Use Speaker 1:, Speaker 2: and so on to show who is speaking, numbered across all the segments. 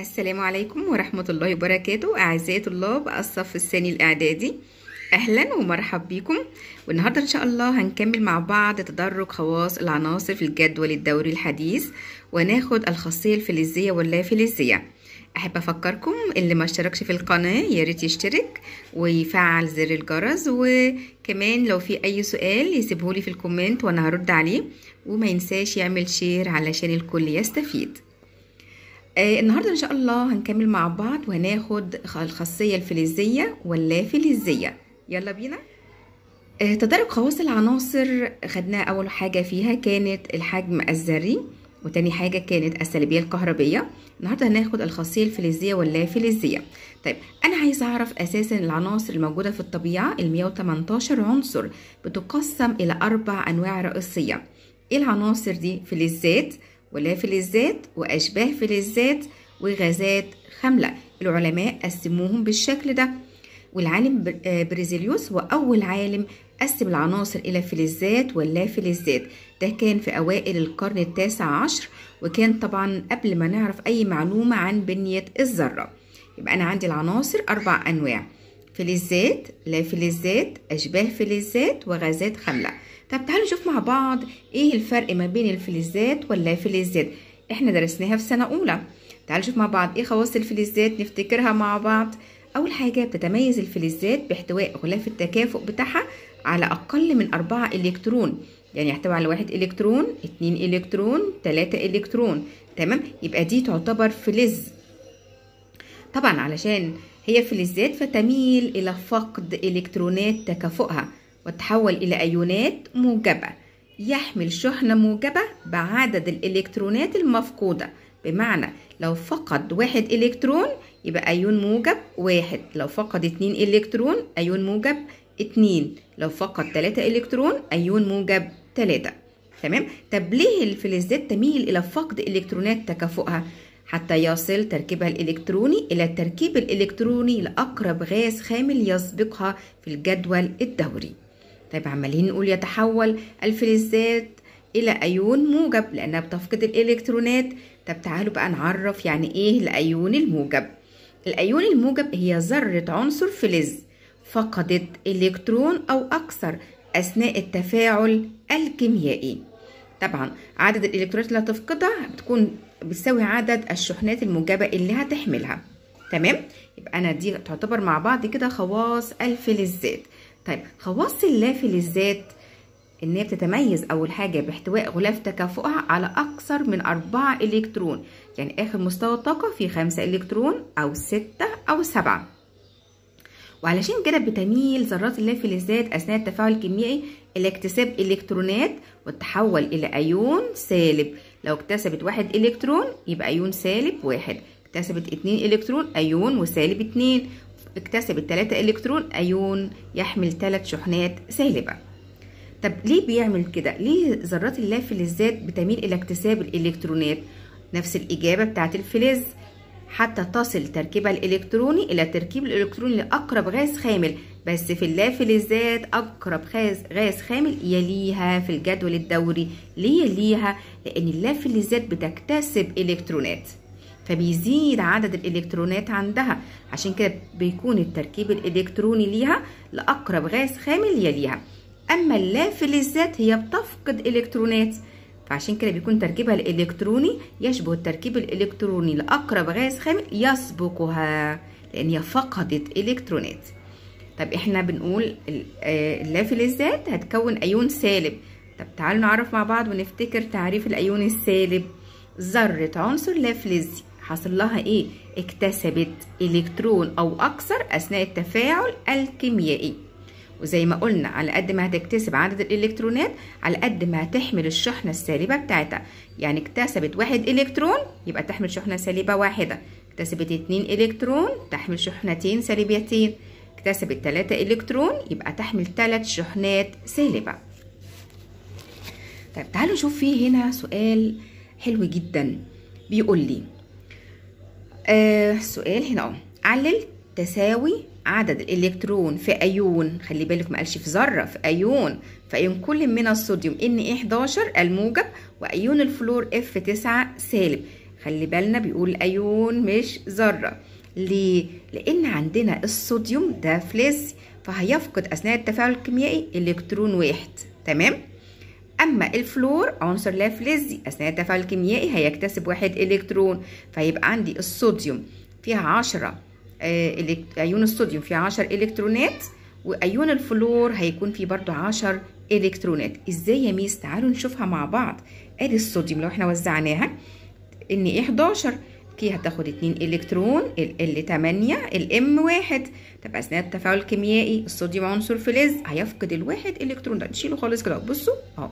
Speaker 1: السلام عليكم ورحمة الله وبركاته أعزائي طلاب الصف الثاني الإعدادي أهلا ومرحب بكم والنهاردة إن شاء الله هنكمل مع بعض تدرج خواص العناصر في الجدول الدوري الحديث وناخد الخاصية الفلزية واللا فلزية أحب أفكركم اللي ما اشتركش في القناة ياريت يشترك ويفعل زر الجرس وكمان لو في أي سؤال يسيبهولي في الكومنت وأنا هرد عليه وما ينساش يعمل شير علشان الكل يستفيد آه النهاردة إن شاء الله هنكمل مع بعض وهناخد الخاصية الفلزية واللا فلزية يلا بينا آه تدرج خواص العناصر خدناها أول حاجة فيها كانت الحجم الذري وتاني حاجة كانت السلبية الكهربية النهاردة هناخد الخاصية الفلزية واللا فلزية طيب أنا عايزة أعرف أساسا العناصر الموجودة في الطبيعة ال 118 عنصر بتقسم إلى أربع أنواع رئيسية إيه العناصر دي فلزات ولا فلزات وأشباه فلزات وغازات خاملة العلماء قسموهم بالشكل ده والعالم آه، بريزيليوس هو أول عالم قسم العناصر إلى فلزات ولا فلزات ده كان في أوائل القرن التاسع عشر وكان طبعا قبل ما نعرف أي معلومة عن بنية الذرة يبقى أنا عندي العناصر أربع أنواع فلزات لا فلزات أشباه فلزات وغازات خاملة طب تعالوا نشوف مع بعض ايه الفرق ما بين الفلزات فلزات احنا درسناها في سنه اولى تعالوا نشوف مع بعض ايه خواص الفلزات نفتكرها مع بعض اول حاجه بتتميز الفلزات باحتواء غلاف التكافؤ بتاعها على اقل من 4 الكترون يعني يحتوي على واحد الكترون اتنين الكترون تلاتة الكترون تمام يبقى دي تعتبر فلز طبعا علشان هي فلزات فتميل الى فقد الكترونات تكافؤها وتحول إلى أيونات موجبة يحمل شحنة موجبة بعدد الإلكترونات المفقودة بمعنى لو فقد واحد إلكترون يبقى أيون موجب واحد لو فقد اتنين إلكترون أيون موجب اتنين لو فقد تلاتة إلكترون أيون موجب تلاتة تمام طب ليه الفلزات تميل إلى فقد إلكترونات تكافؤها حتى يصل تركيبها الإلكتروني إلى التركيب الإلكتروني لأقرب غاز خامل يسبقها في الجدول الدوري طيب عمالين نقول يتحول الفلزات الى ايون موجب لانها بتفقد الالكترونات طب تعالوا بقى نعرف يعني ايه الايون الموجب الايون الموجب هي ذره عنصر فلز فقدت الكترون او اكثر اثناء التفاعل الكيميائي طبعا عدد الالكترونات اللي هتفقدها بتكون بتساوي عدد الشحنات الموجبه اللي هتحملها تمام يبقى انا دي تعتبر مع بعض كده خواص الفلزات طيب خواص اللافي للذات ان هي بتتميز اول حاجه باحتواء غلاف تكافؤها على اكثر من أربعة الكترون يعني اخر مستوى الطاقه فيه خمسة الكترون او ستة او سبعة وعلشان كده بتميل ذرات اللافي للذات اثناء التفاعل الكيميائي الى اكتساب الكترونات وتتحول الى ايون سالب لو اكتسبت واحد الكترون يبقى ايون سالب واحد اكتسبت اتنين الكترون ايون وسالب اتنين اكتسب التلاتة إلكترون أيون يحمل تلات شحنات سالبة طب ليه بيعمل كده؟ ليه ذرات اللاف فلزات بتميل إلى اكتساب الإلكترونات؟ نفس الإجابة بتاعت الفلز حتى تصل تركيبة الإلكتروني إلى تركيب الإلكتروني لأقرب غاز خامل بس في للذات أقرب غاز غاز خامل يليها في الجدول الدوري ليه يليها؟ لأن للذات بتكتسب إلكترونات فبيزيد عدد الالكترونات عندها عشان كده بيكون التركيب الالكتروني ليها لاقرب غاز خامل يليها اما اللافلزات هي بتفقد الكترونات فعشان كده بيكون تركيبها الالكتروني يشبه التركيب الالكتروني لاقرب غاز خامل يسبقها لان هي فقدت الكترونات طب احنا بنقول آه، اللافلزات هتكون ايون سالب طب تعالوا نعرف مع بعض ونفتكر تعريف الايون السالب ذره عنصر لافلزي حصل لها ايه اكتسبت الكترون او اكثر اثناء التفاعل الكيميائي وزي ما قلنا على قد ما هتكتسب عدد الالكترونات على قد ما هتحمل الشحنة السالبة بتاعتها يعني اكتسبت واحد الكترون يبقى تحمل شحنة سالبة واحدة اكتسبت اتنين الكترون تحمل شحنتين سالبيتين اكتسبت تلاتة الكترون يبقى تحمل تلات شحنات سالبة طيب تعالوا نشوف فيه هنا سؤال حلو جدا بيقول لي آه سؤال هنا اهو علل تساوي عدد الالكترون في ايون خلي بالك ما قالش في ذره في ايون في ايون كل من الصوديوم ان 11 إيه الموجب وايون الفلور اف 9 سالب خلي بالنا بيقول ايون مش ذره ليه لان عندنا الصوديوم ده فلزي فهيفقد اثناء التفاعل الكيميائي الكترون واحد تمام أما الفلور عنصر لا فلزي أثناء التفاعل الكيميائي هيكتسب واحد إلكترون فيبقى عندي الصوديوم فيها عشرة أيون آه، الصوديوم فيها عشر إلكترونات وأيون الفلور هيكون فيه برضو عشر إلكترونات إزاي يا ميس تعالوا نشوفها مع بعض أدي الصوديوم لو احنا وزعناها إن إيه 11 كي هتاخد 2 إلكترون ال 8 الام 1 طب أثناء التفاعل الكيميائي الصوديوم عنصر فلز هيفقد الواحد إلكترون ده نشيله خالص كده بصوا أهو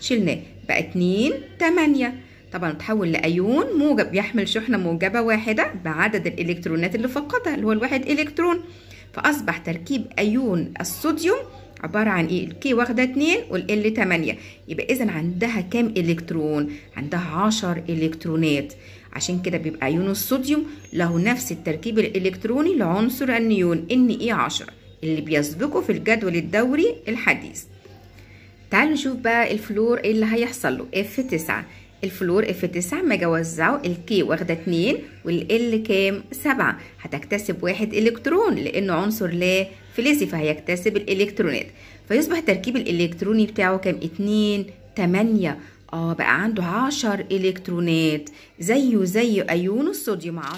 Speaker 1: شلناه بقى اتنين تمانية طبعا تحول لأيون موجب يحمل شحنة موجبة واحدة بعدد الإلكترونات اللي فقدها اللي هو الواحد إلكترون فأصبح تركيب أيون الصوديوم عبارة عن ايه الكي واخدة 2 والال 8 يبقى اذا عندها كام الكترون عندها 10 الكترونات عشان كده بيبقى ايون الصوديوم له نفس التركيب الالكتروني لعنصر النيون ان اي 10 اللي بيسبقه في الجدول الدوري الحديث تعالوا نشوف بقى الفلور ايه اللي هيحصل له اف 9 الفلور اف 9 ما جوزعه الكي واخده 2 والال كام 7 هتكتسب واحد الكترون لانه عنصر لا فلزي فهيكتسب الالكترونات فيصبح التركيب الالكتروني بتاعه كام 2 8 اه بقى عنده 10 الكترونات زيه زي ايون الصوديوم 10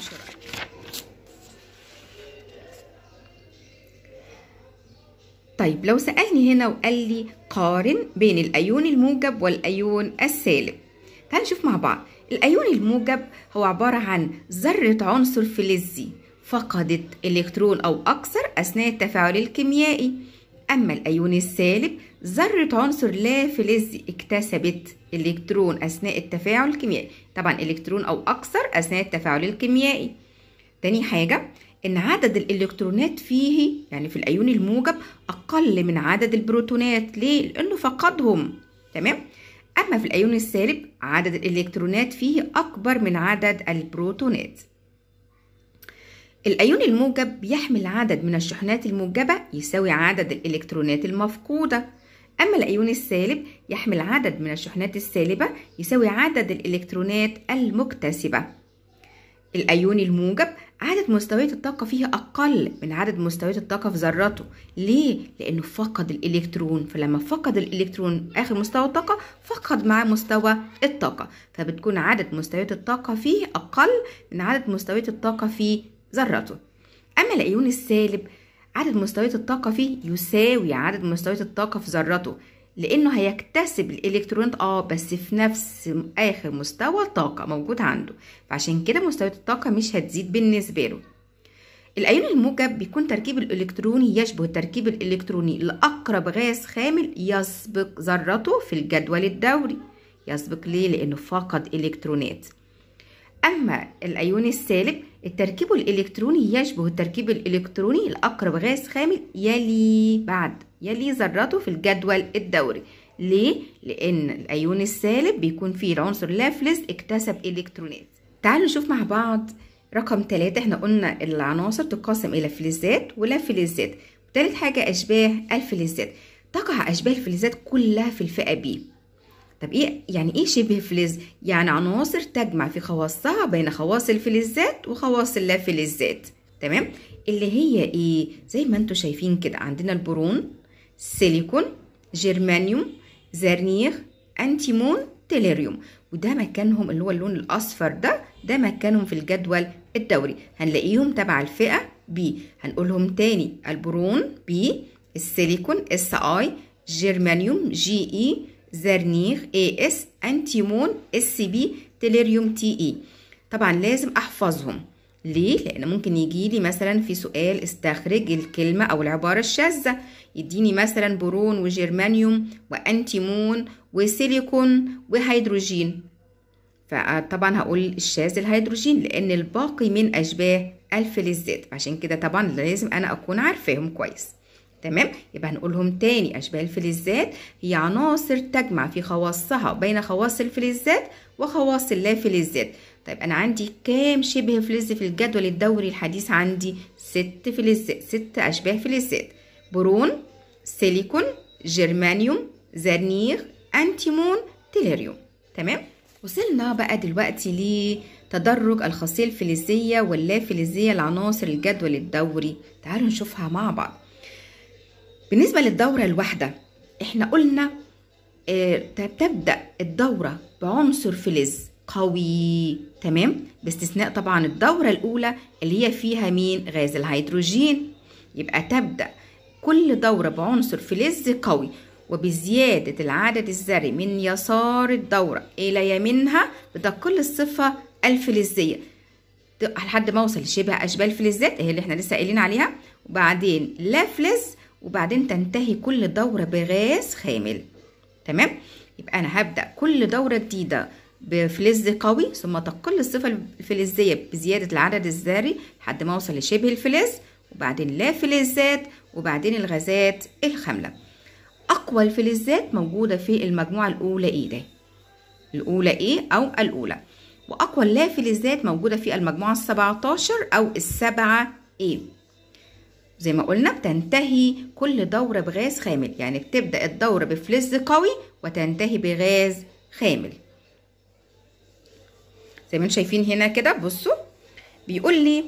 Speaker 1: طيب لو سألني هنا وقال لي قارن بين الأيون الموجب والأيون السالب تعال نشوف مع بعض الأيون الموجب هو عبارة عن ذرة عنصر فلزي فقدت إلكترون أو أكثر أثناء التفاعل الكيميائي أما الأيون السالب ذرة عنصر لا فلزي اكتسبت إلكترون أثناء التفاعل الكيميائي طبعا إلكترون أو أكثر أثناء التفاعل الكيميائي تاني حاجة إن عدد الإلكترونات فيه يعني في الأيون الموجب أقل من عدد البروتونات ليه؟ لأنه فقدهم تمام؟ أما في الأيون السالب عدد الإلكترونات فيه أكبر من عدد البروتونات الأيون الموجب بيحمل عدد من الشحنات الموجبة يساوي عدد الإلكترونات المفقودة أما الأيون السالب يحمل عدد من الشحنات السالبة يساوي عدد الإلكترونات المكتسبة الأيون الموجب عدد مستويات الطاقة فيها أقل من عدد مستويات الطاقة في ذراته ليه؟ لأنه فقد الإلكترون فلما فقد الإلكترون آخر مستوى الطاقة فقد معاه مستوى الطاقة فبتكون عدد مستويات الطاقة فيه أقل من عدد مستويات الطاقة في ذراته أما الأيون السالب عدد مستويات الطاقة فيه يساوي عدد مستويات الطاقة في ذرته لانه هيكتسب الالكترونات اه بس في نفس اخر مستوى الطاقه موجود عنده فعشان كده مستويات الطاقه مش هتزيد بالنسبه له الايون الموجب بيكون تركيب الالكتروني يشبه التركيب الالكتروني لاقرب غاز خامل يسبق ذرته في الجدول الدوري يسبق ليه لانه فقد الكترونات اما الايون السالب التركيب الإلكتروني يشبه التركيب الإلكتروني الأقرب غاز خامل يلي بعد يلي ذرته في الجدول الدوري ليه؟ لأن الأيون السالب بيكون فيه العنصر لافلس اكتسب إلكترونات تعالوا نشوف مع بعض رقم ثلاثة احنا قلنا العناصر تتقسم إلى فلزات ولافلزات ثالث حاجة أشباه الفلزات تقع أشباه الفلزات كلها في الفئة بي طب ايه يعني ايه شبه فلز يعني عناصر تجمع في خواصها بين خواص الفلزات وخواص اللافلزات تمام اللي هي ايه زي ما انتم شايفين كده عندنا البرون سيليكون جيرمانيوم زرنيخ انتيمون تيليريوم وده مكانهم اللي هو اللون الاصفر ده ده مكانهم في الجدول الدوري هنلاقيهم تبع الفئه بي هنقولهم تاني البرون بي السيليكون اس اي جيرمانيوم جي اي e، زرنيخ اي اس انتيمون اس بي تيليريوم تي اي e. طبعا لازم احفظهم ليه لان ممكن يجي لي مثلا في سؤال استخرج الكلمه او العباره الشاذه يديني مثلا برون وجرمانيوم وانتيمون وسيليكون وهيدروجين فطبعا هقول الشاذ الهيدروجين لان الباقي من اشباه الفلزات عشان كده طبعا لازم انا اكون عارفاهم كويس تمام يبقى هنقولهم تاني أشباه الفلزات هي عناصر تجمع في خواصها بين خواص الفلزات وخواص فلزات طيب أنا عندي كام شبه فلز في الجدول الدوري الحديث عندي ست فلزات ست أشباه فلزات برون سيليكون جرمانيوم زرنيخ أنتيمون تيليريوم تمام وصلنا بقى دلوقتي لتدرج الخاصية الفلزية فلزيه لعناصر الجدول الدوري تعالوا نشوفها مع بعض بالنسبة للدورة الواحدة احنا قلنا آه، تبدأ الدورة بعنصر فلز قوي تمام باستثناء طبعا الدورة الأولى اللي هي فيها مين غاز الهيدروجين يبقى تبدأ كل دورة بعنصر فلز قوي وبزيادة العدد الذري من يسار الدورة إلى يمينها بتقل الصفة الفلزية لحد ما اوصل شبه اشبال فلزات اهي اللي احنا لسه قايلين عليها وبعدين لا فلز وبعدين تنتهي كل دورة بغاز خامل تمام يبقى أنا هبدأ كل دورة جديدة بفلز قوي ثم تقل الصفة الفلزية بزيادة العدد الذري لحد ما أوصل لشبه الفلز وبعدين لا فلزات وبعدين الغازات الخاملة أقوى الفلزات موجودة في المجموعة الأولى إيه ده الأولى إيه أو الأولى وأقوى اللا فلزات موجودة في المجموعة السبعتاشر أو السبعة إيه زي ما قلنا بتنتهي كل دورة بغاز خامل يعني بتبدأ الدورة بفلز قوي وتنتهي بغاز خامل زي ما شايفين هنا كده بصوا بيقول لي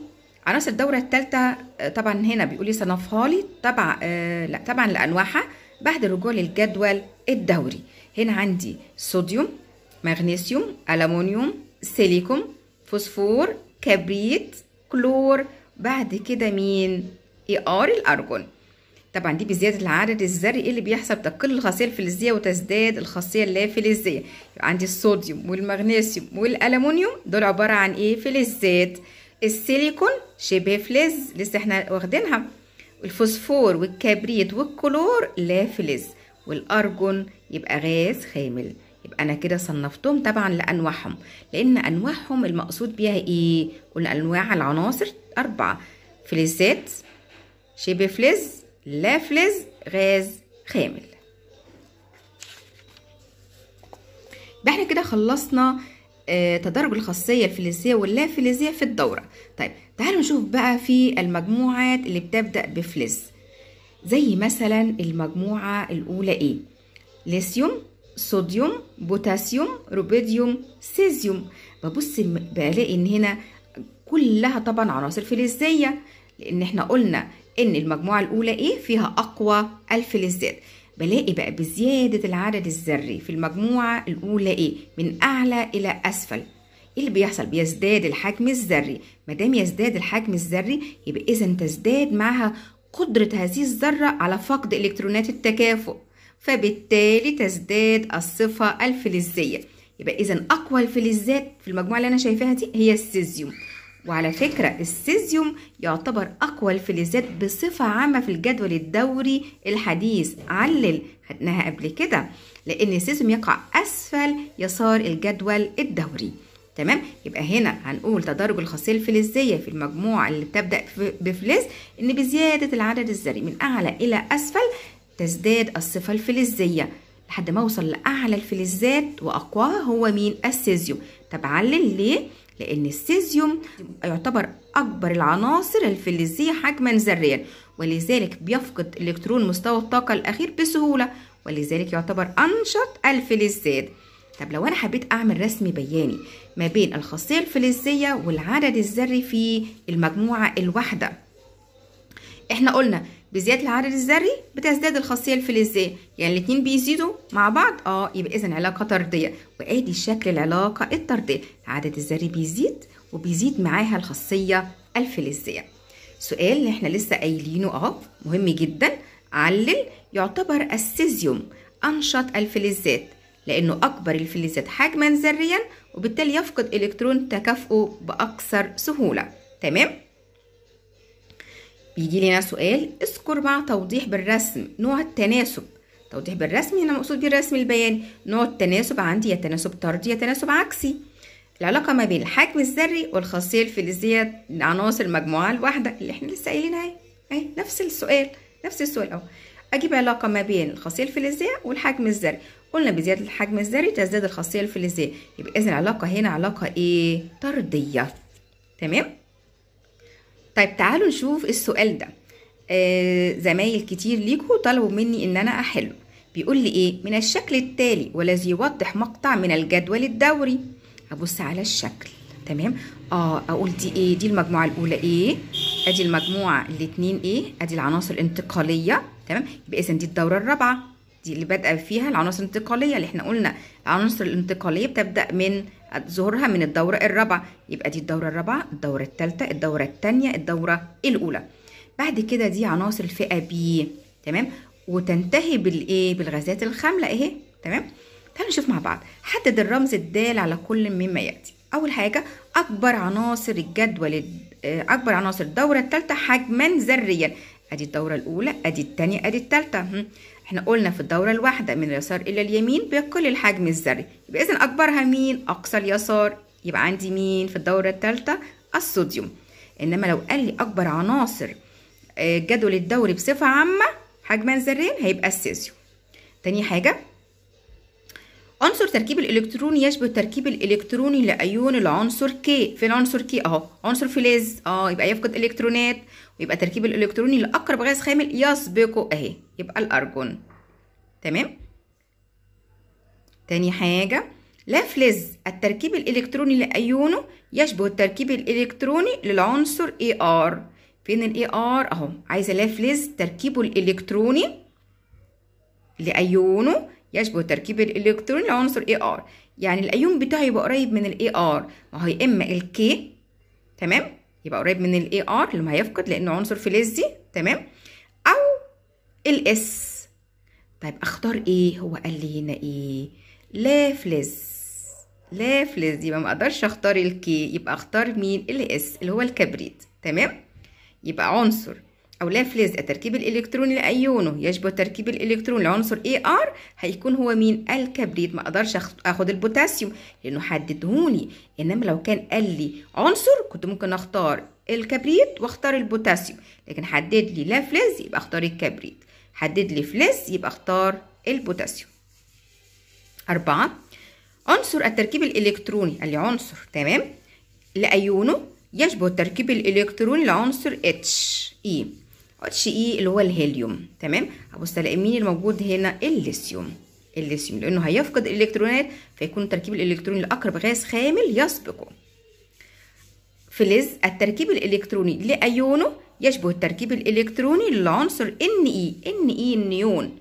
Speaker 1: عناصر الدورة الثالثة آه، طبعا هنا بيقول لي صنفها لي طبعا آه لا طبعا لأنواعها بعد الرجوع للجدول الدوري هنا عندي صوديوم مغنيسيوم ألمونيوم سيليكوم فوسفور كبريت كلور بعد كده مين اي ار الارجون طبعا دي بزياده العدد الذري ايه اللي بيحصل تقل الخاصيه الفلزيه وتزداد الخاصيه اللافلزيه يبقى عندي الصوديوم والمغنيسيوم والالومنيوم دول عباره عن ايه فلزات السيليكون شبه فلز لسه احنا واخدينها الفوسفور والكبريت والكلور لا فلز والارجون يبقى غاز خامل يبقى انا كده صنفتهم طبعا لانواعهم لان انواعهم المقصود بيها ايه قلنا انواع العناصر اربعه فلزات شبه فلز لا فلز غاز خامل يبقى احنا كده خلصنا آه، تدرج الخاصية الفلزية واللا فلزية في الدورة طيب تعالوا نشوف بقى في المجموعات اللي بتبدأ بفلز زي مثلا المجموعة الأولى إيه ليثيوم صوديوم بوتاسيوم روبيديوم سيزيوم ببص بلاقي إن هنا كلها طبعا عناصر فلزية لأن احنا قلنا ان المجموعه الاولى ايه فيها اقوى الفلزات بلاقي بقى بزياده العدد الذري في المجموعه الاولى ايه من اعلى الى اسفل ايه اللي بيحصل بيزداد الحجم الذري ما دام يزداد الحجم الذري يبقى اذا تزداد معها قدره هذه الذره على فقد الكترونات التكافؤ فبالتالي تزداد الصفه الفلزيه يبقى اذا اقوى الفلزات في المجموعه اللي انا شايفاها دي هي السيزيوم وعلى فكرة السيزيوم يعتبر أقوى الفلزات بصفة عامة في الجدول الدوري الحديث علل خدناها قبل كده لأن السيزيوم يقع أسفل يسار الجدول الدوري تمام يبقى هنا هنقول تدرج الخاصيه الفلزيه في المجموعه اللي بتبدا بفلز ان بزياده العدد الذري من اعلى الى اسفل تزداد الصفه الفلزيه لحد ما اوصل لاعلى الفلزات واقواها هو مين السيزيوم طب علل ليه لأن السيزيوم يعتبر أكبر العناصر الفلزية حجما ذريا ولذلك بيفقد الإلكترون مستوى الطاقة الأخير بسهولة ولذلك يعتبر أنشط الفلزات طب لو أنا حبيت أعمل رسم بياني ما بين الخاصية الفلزية والعدد الذري في المجموعة الواحدة احنا قلنا بزياده العدد الذري بتزداد الخاصيه الفلزيه يعني الاتنين بيزيدوا مع بعض اه يبقى اذا علاقه طرديه وادي شكل العلاقه الطرديه العدد الذري بيزيد وبيزيد معاها الخاصيه الفلزيه سؤال اللي احنا لسه قايلينه اه مهم جدا علل يعتبر السيزيوم انشط الفلزات لانه اكبر الفلزات حجما ذريا وبالتالي يفقد الكترون تكافؤه باكثر سهوله تمام بيجي لنا سؤال اذكر مع توضيح بالرسم نوع التناسب توضيح بالرسم هنا مقصود بيه الرسم البياني نوع التناسب عندي يا تناسب طردي يا تناسب عكسي العلاقة ما بين الحجم الذري والخاصية الفلزية لعناصر المجموعة الواحدة اللي احنا لسه قايلينها اهي اهي نفس السؤال نفس السؤال اهو اجيب علاقة ما بين الخاصية الفلزية والحجم الذري قلنا بزيادة الحجم الذري تزداد الخاصية الفلزية يبقى اذا العلاقة هنا علاقة ايه طردية تمام طيب تعالوا نشوف السؤال ده آه زمايل كتير ليكوا طلبوا مني ان انا احله بيقول لي ايه من الشكل التالي والذي يوضح مقطع من الجدول الدوري ابص على الشكل تمام اه اقول دي ايه دي المجموعه الاولى ايه ادي المجموعه الاثنين ايه ادي العناصر الانتقاليه تمام يبقى اذا دي الدوره الرابعه دي اللي بادئه فيها العناصر الانتقاليه اللي احنا قلنا العناصر الانتقاليه بتبدا من ظهورها من الدورة الرابعة يبقى دي الدورة الرابعة الدورة الثالثة الدورة الثانية الدورة الأولى بعد كده دي عناصر الفئة بي تمام وتنتهي بالايه بالغازات الخاملة اهي تمام تعالوا نشوف مع بعض حدد الرمز الدال على كل مما يأتي أول حاجة أكبر عناصر الجدول آه، أكبر عناصر الدورة الثالثة حجما ذريا أدي الدورة الأولى أدي الثانية أدي الثالثة احنا قلنا في الدورة الواحدة من اليسار إلى اليمين بيقل الحجم الذري يبقى إذن أكبرها مين أقصى اليسار يبقى عندي مين في الدورة الثالثة الصوديوم إنما لو قال لي أكبر عناصر الجدول آه، الدوري بصفة عامة حجما ذريا هيبقى السيزيوم تاني حاجة عنصر تركيب الإلكترون يشبه التركيب الإلكتروني لأيون العنصر K في العنصر K أهو عنصر فلز أه يبقى يفقد إلكترونات ويبقى التركيب الإلكتروني لأقرب غاز خامل يسبقه أهي يبقى الأرجون تمام تاني حاجة لا فلز التركيب الإلكتروني لأيونه يشبه التركيب الإلكتروني للعنصر AR فين الاي AR أهو عايزة لا فلز تركيبه الإلكتروني لأيونه يشبه تركيب الإلكترون لعنصر AR يعني الأيون بتاعه يبقى قريب من ال AR ما هو يا إما ال تمام يبقى قريب من ال AR اللي ما هيفقد لأنه عنصر فلزي تمام أو ال طيب أختار إيه هو قال لي هنا إيه لا فلز لا فلز يبقى ما اقدرش اختار الكي يبقى اختار مين الاس اللي هو الكبريت تمام يبقى عنصر أو لا فلز التركيب الإلكتروني لأيونه يشبه تركيب الإلكترون لعنصر AR هيكون هو مين الكبريت ما أقدرش أخد البوتاسيوم لأنه حددهوني إنما لو كان قال لي عنصر كنت ممكن أختار الكبريت وأختار البوتاسيوم لكن حدد لي لا فلز يبقى أختار الكبريت حدد لي فلز يبقى أختار البوتاسيوم أربعة عنصر التركيب الإلكتروني قال لي عنصر تمام لأيونه يشبه التركيب الإلكتروني لعنصر H اي e. اتش اي e اللي هو الهيليوم تمام ابص الاقي مين الموجود هنا الليثيوم الليثيوم لانه هيفقد الالكترونات فيكون تركيب الالكتروني لاقرب غاز خامل يسبقه فلز التركيب الالكتروني لايونه يشبه التركيب الالكتروني للعنصر ان اي e، ان اي e النيون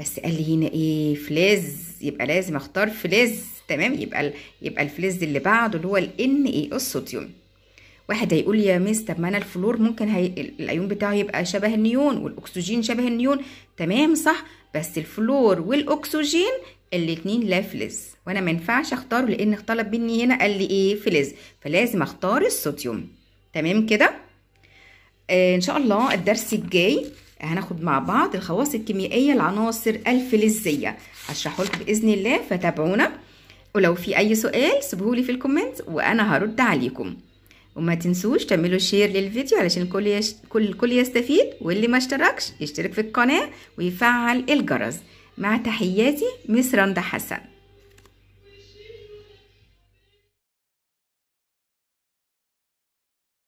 Speaker 1: بس قال لي هنا ايه فلز يبقى لازم اختار فلز تمام يبقى يبقى الفلز اللي بعده اللي هو ان اي الصوديوم واحد هيقول يا ميس طب ما انا الفلور ممكن هي... الايون بتاعه يبقى شبه النيون والاكسجين شبه النيون تمام صح بس الفلور والاكسجين الاتنين لا فلز وانا ما ينفعش اختاره لان طلب مني هنا قال لي ايه فلز فلازم اختار الصوديوم تمام كده آه ان شاء الله الدرس الجاي هناخد مع بعض الخواص الكيميائيه العناصر الفلزيه هشرحه لكم باذن الله فتابعونا ولو في اي سؤال لي في الكومنت وانا هرد عليكم وما تنسوش تعملوا شير للفيديو علشان الكل يش... كل كل يستفيد واللي ما اشتركش يشترك في القناة ويفعل الجرس مع تحياتي مس رندا حسن